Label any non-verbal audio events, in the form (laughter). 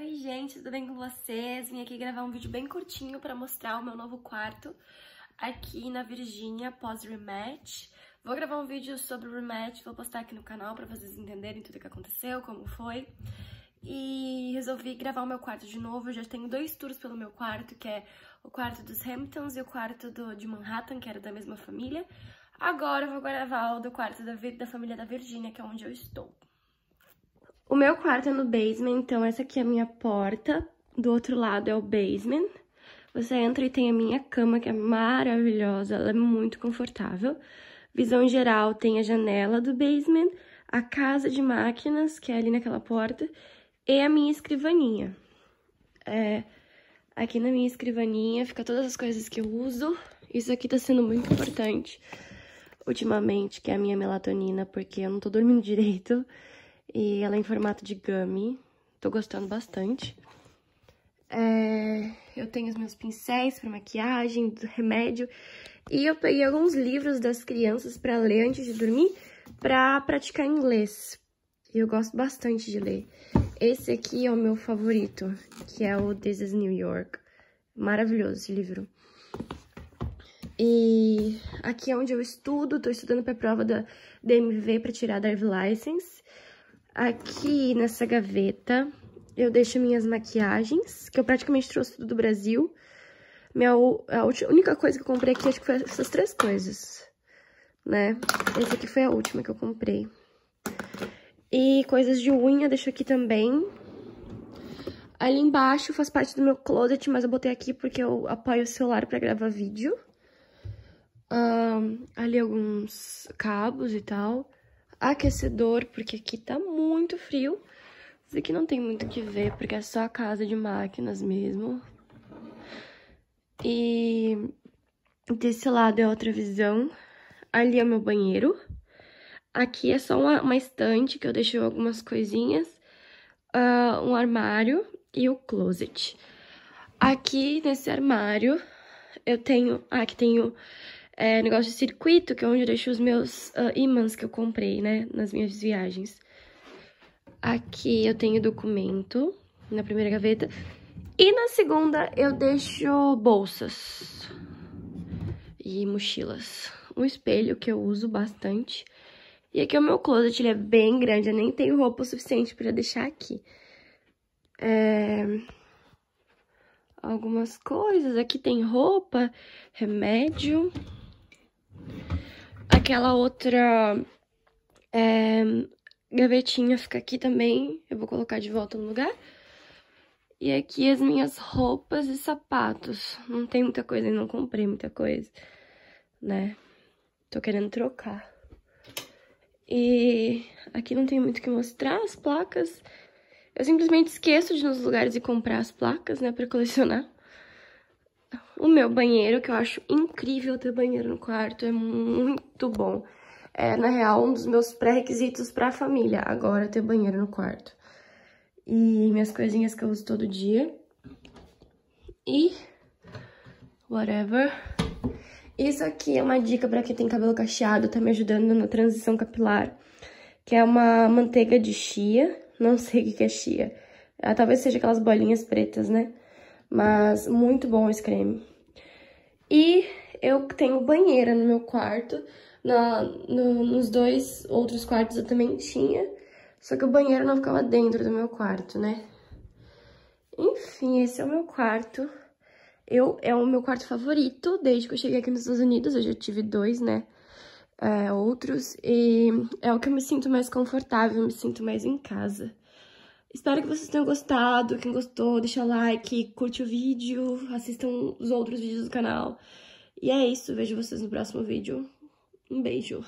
Oi gente, tudo bem com vocês? Vim aqui gravar um vídeo bem curtinho para mostrar o meu novo quarto aqui na Virgínia pós-rematch. Vou gravar um vídeo sobre o rematch, vou postar aqui no canal para vocês entenderem tudo o que aconteceu, como foi. E resolvi gravar o meu quarto de novo, eu já tenho dois tours pelo meu quarto, que é o quarto dos Hamptons e o quarto do, de Manhattan, que era da mesma família. Agora eu vou gravar o do quarto da, da família da Virgínia, que é onde eu estou. O meu quarto é no basement, então essa aqui é a minha porta. Do outro lado é o basement. Você entra e tem a minha cama, que é maravilhosa, ela é muito confortável. Visão geral tem a janela do basement, a casa de máquinas, que é ali naquela porta, e a minha escrivaninha. É, aqui na minha escrivaninha fica todas as coisas que eu uso. Isso aqui tá sendo muito importante ultimamente, que é a minha melatonina, porque eu não tô dormindo (laughs) direito. E ela é em formato de gummy. Tô gostando bastante. É, eu tenho os meus pincéis para maquiagem, remédio. E eu peguei alguns livros das crianças para ler antes de dormir, para praticar inglês. E eu gosto bastante de ler. Esse aqui é o meu favorito, que é o This is New York. Maravilhoso esse livro. E aqui é onde eu estudo, tô estudando para a prova da DMV para tirar a drive license. Aqui nessa gaveta eu deixo minhas maquiagens, que eu praticamente trouxe tudo do Brasil. Minha, a única coisa que eu comprei aqui, acho que foi essas três coisas, né? Essa aqui foi a última que eu comprei. E coisas de unha deixo aqui também. Ali embaixo faz parte do meu closet, mas eu botei aqui porque eu apoio o celular pra gravar vídeo. Um, ali alguns cabos e tal aquecedor, porque aqui tá muito frio. Isso aqui não tem muito o que ver, porque é só a casa de máquinas mesmo. E desse lado é outra visão. Ali é meu banheiro. Aqui é só uma, uma estante que eu deixei algumas coisinhas, uh, um armário e o closet. Aqui nesse armário eu tenho... Ah, aqui tenho é, negócio de circuito, que é onde eu deixo os meus uh, ímãs que eu comprei, né, nas minhas viagens. Aqui eu tenho documento, na primeira gaveta. E na segunda eu deixo bolsas e mochilas. Um espelho que eu uso bastante. E aqui é o meu closet, ele é bem grande, eu nem tenho roupa o suficiente pra deixar aqui. É... Algumas coisas, aqui tem roupa, remédio aquela outra é, gavetinha fica aqui também. Eu vou colocar de volta no lugar. E aqui as minhas roupas e sapatos. Não tem muita coisa, eu não comprei muita coisa, né? Tô querendo trocar. E aqui não tem muito o que mostrar as placas. Eu simplesmente esqueço de ir nos lugares e comprar as placas, né, pra colecionar o meu banheiro, que eu acho incrível ter banheiro no quarto, é muito bom. É, na real, um dos meus pré-requisitos pra família, agora ter banheiro no quarto. E minhas coisinhas que eu uso todo dia. E... whatever. Isso aqui é uma dica pra quem tem cabelo cacheado, tá me ajudando na transição capilar. Que é uma manteiga de chia, não sei o que é chia. É, talvez seja aquelas bolinhas pretas, né? Mas muito bom esse creme. E eu tenho banheira no meu quarto. Na, no, nos dois outros quartos eu também tinha. Só que o banheiro não ficava dentro do meu quarto, né? Enfim, esse é o meu quarto. Eu, é o meu quarto favorito desde que eu cheguei aqui nos Estados Unidos. Eu já tive dois, né? É, outros. E é o que eu me sinto mais confortável, eu me sinto mais em casa. Espero que vocês tenham gostado. Quem gostou, deixa like, curte o vídeo, assistam os outros vídeos do canal. E é isso, vejo vocês no próximo vídeo. Um beijo!